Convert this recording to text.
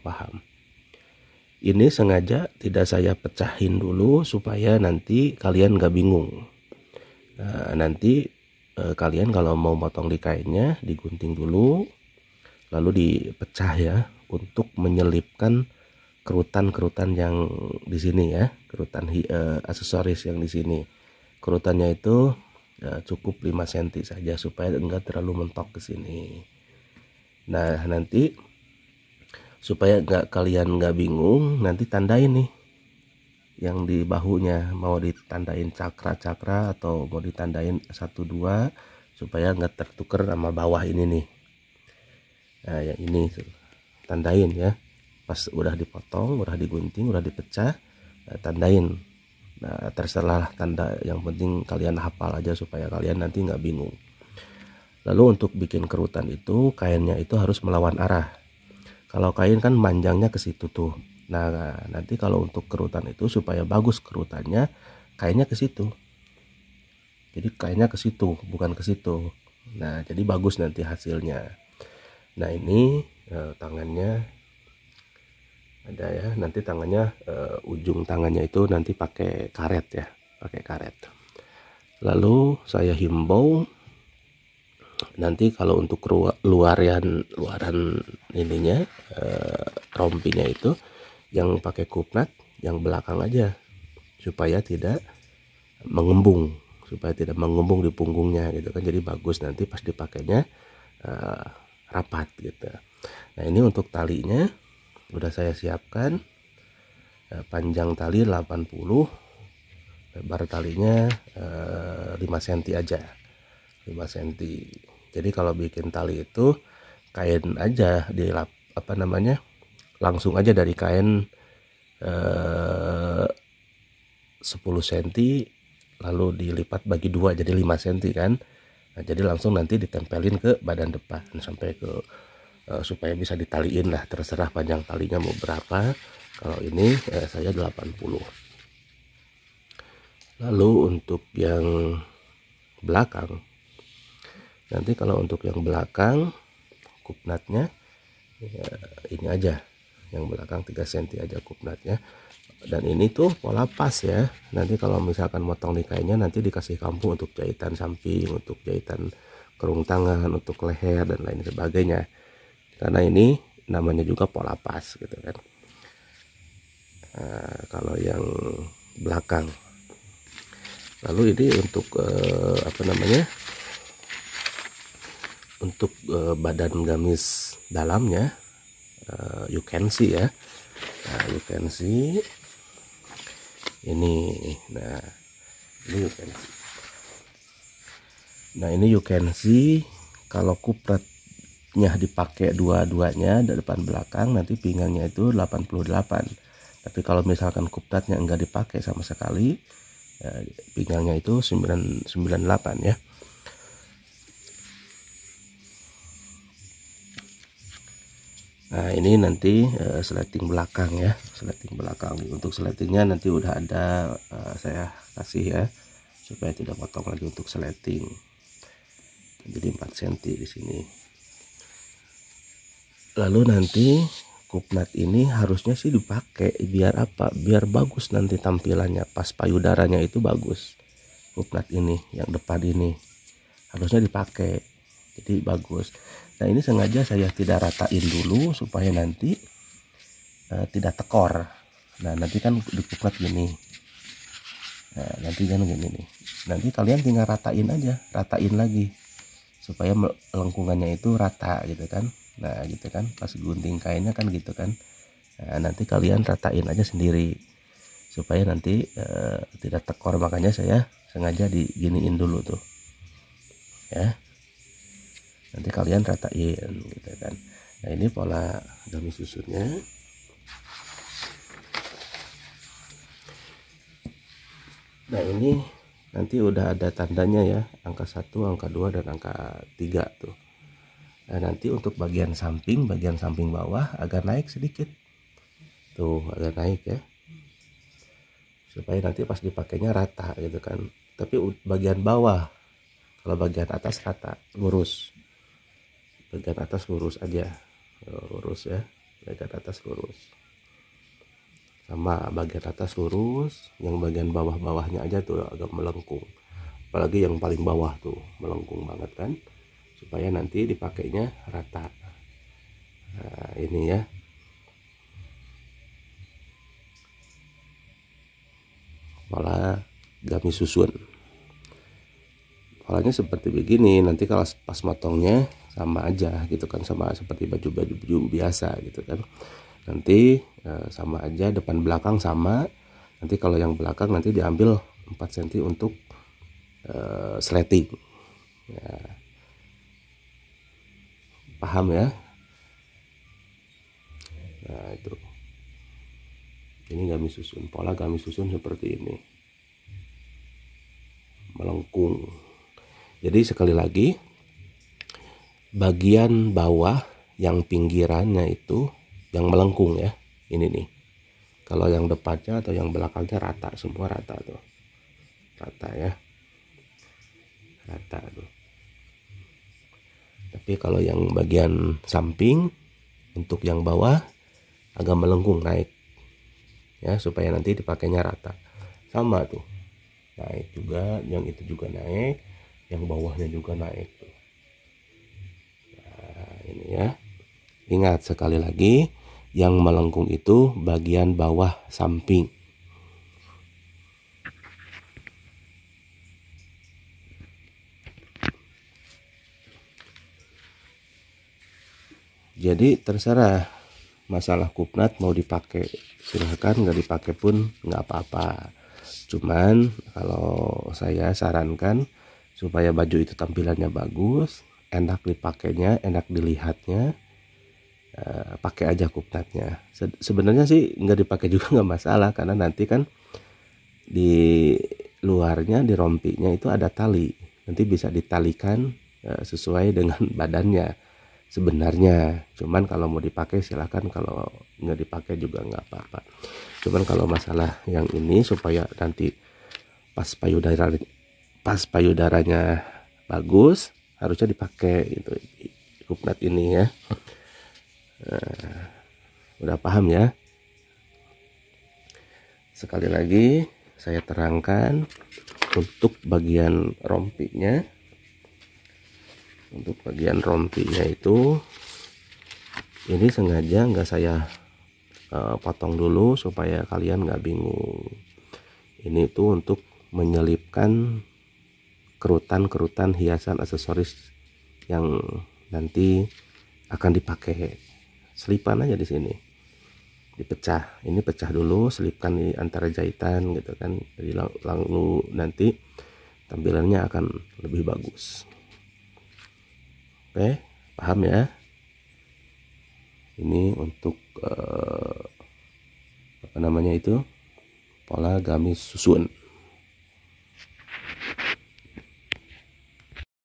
paham. Ini sengaja tidak saya pecahin dulu supaya nanti kalian gak bingung. Nah, nanti eh, kalian kalau mau potong di kainnya digunting dulu lalu dipecah ya untuk menyelipkan kerutan-kerutan yang di sini ya, kerutan eh, aksesoris yang di sini. Kerutannya itu eh, cukup 5 cm saja supaya enggak terlalu mentok ke sini. Nah, nanti supaya nggak kalian nggak bingung nanti tandain nih yang di bahunya mau ditandain cakra-cakra atau mau ditandain satu dua supaya nggak tertuker sama bawah ini nih nah yang ini tandain ya pas udah dipotong udah digunting udah dipecah eh, tandain nah terserah tanda yang penting kalian hafal aja supaya kalian nanti nggak bingung lalu untuk bikin kerutan itu kainnya itu harus melawan arah kalau kain kan panjangnya ke situ tuh nah nanti kalau untuk kerutan itu supaya bagus kerutannya kainnya ke situ jadi kainnya ke situ bukan ke situ nah jadi bagus nanti hasilnya nah ini eh, tangannya ada ya nanti tangannya eh, ujung tangannya itu nanti pakai karet ya pakai karet lalu saya himbau nanti kalau untuk luaran luaran ininya uh, rompinya itu yang pakai kupnat yang belakang aja supaya tidak mengembung supaya tidak mengembung di punggungnya gitu kan jadi bagus nanti pas dipakainya uh, rapat gitu nah ini untuk talinya udah saya siapkan uh, panjang tali 80 lebar talinya uh, 5 cm aja 5 cm jadi kalau bikin tali itu kain aja di apa namanya langsung aja dari kain eh, 10 cm lalu dilipat bagi dua jadi 5 cm kan nah, jadi langsung nanti ditempelin ke badan depan sampai ke eh, supaya bisa ditaliin lah terserah panjang talinya mau berapa kalau ini eh, saya 80 lalu untuk yang belakang nanti kalau untuk yang belakang kupnatnya ya, ini aja yang belakang 3 cm aja kupnatnya dan ini tuh pola pas ya nanti kalau misalkan motong di kainnya nanti dikasih kampung untuk jahitan samping untuk jahitan kerung tangan untuk leher dan lain sebagainya karena ini namanya juga pola pas gitu kan nah, kalau yang belakang lalu ini untuk eh, apa namanya untuk uh, badan gamis dalamnya uh, you can see ya nah, you can see ini nah ini you can see nah ini you can see kalau kupretnya dipakai dua-duanya dari depan belakang nanti pinggangnya itu 88 tapi kalau misalkan kupretnya enggak dipakai sama sekali ya, pinggangnya itu 998 ya Nah ini nanti uh, eh, selating belakang ya selating belakang untuk selatingnya nanti udah ada uh, saya kasih ya supaya tidak potong lagi untuk selating jadi 4 cm di sini lalu nanti kupnat ini harusnya sih dipakai biar apa biar bagus nanti tampilannya pas payudaranya itu bagus kupnat ini yang depan ini harusnya dipakai jadi bagus nah ini sengaja saya tidak ratain dulu supaya nanti uh, tidak tekor nah nanti kan dikuplat gini nah nanti kan gini nih nanti kalian tinggal ratain aja ratain lagi supaya lengkungannya itu rata gitu kan nah gitu kan pas gunting kainnya kan gitu kan nah, nanti kalian ratain aja sendiri supaya nanti uh, tidak tekor makanya saya sengaja diginiin dulu tuh ya nanti kalian ratain gitu kan nah ini pola daun susunnya nah ini nanti udah ada tandanya ya angka 1 angka 2 dan angka 3 tuh nah nanti untuk bagian samping bagian samping bawah agak naik sedikit tuh agak naik ya supaya nanti pas dipakainya rata gitu kan tapi bagian bawah kalau bagian atas rata lurus bagian atas lurus aja ya, lurus ya bagian atas lurus sama bagian atas lurus yang bagian bawah-bawahnya aja tuh agak melengkung apalagi yang paling bawah tuh melengkung banget kan supaya nanti dipakainya rata nah, ini ya kepala gami susun polanya seperti begini nanti kalau pas motongnya sama aja gitu kan sama seperti baju-baju biasa gitu kan nanti e, sama aja depan belakang sama nanti kalau yang belakang nanti diambil 4 cm untuk e, sleting ya. paham ya nah itu ini kami susun pola kami susun seperti ini melengkung jadi sekali lagi bagian bawah yang pinggirannya itu yang melengkung ya. Ini nih. Kalau yang depannya atau yang belakangnya rata, semua rata tuh. Rata ya. Rata tuh. Tapi kalau yang bagian samping untuk yang bawah agak melengkung naik. Ya, supaya nanti dipakainya rata. Sama tuh. Naik juga, yang itu juga naik yang bawahnya juga naik tuh nah, ini ya ingat sekali lagi yang melengkung itu bagian bawah samping jadi terserah masalah kupnat mau dipakai silahkan nggak dipakai pun nggak apa-apa cuman kalau saya sarankan supaya baju itu tampilannya bagus enak dipakainya enak dilihatnya uh, pakai aja kupnatnya Se sebenarnya sih nggak dipakai juga nggak masalah karena nanti kan di luarnya di rompinya itu ada tali nanti bisa ditalikan uh, sesuai dengan badannya sebenarnya cuman kalau mau dipakai silahkan kalau nggak dipakai juga nggak apa-apa cuman kalau masalah yang ini supaya nanti pas payudara pas payudaranya bagus harusnya dipakai itu kupnet ini ya nah, udah paham ya sekali lagi saya terangkan untuk bagian rompinya untuk bagian rompinya itu ini sengaja nggak saya uh, potong dulu supaya kalian nggak bingung ini tuh untuk menyelipkan kerutan-kerutan hiasan aksesoris yang nanti akan dipakai selipan aja di sini dipecah ini pecah dulu selipkan di antara jahitan gitu kan jadi lalu nanti tampilannya akan lebih bagus oke paham ya ini untuk eh, apa namanya itu pola gamis susun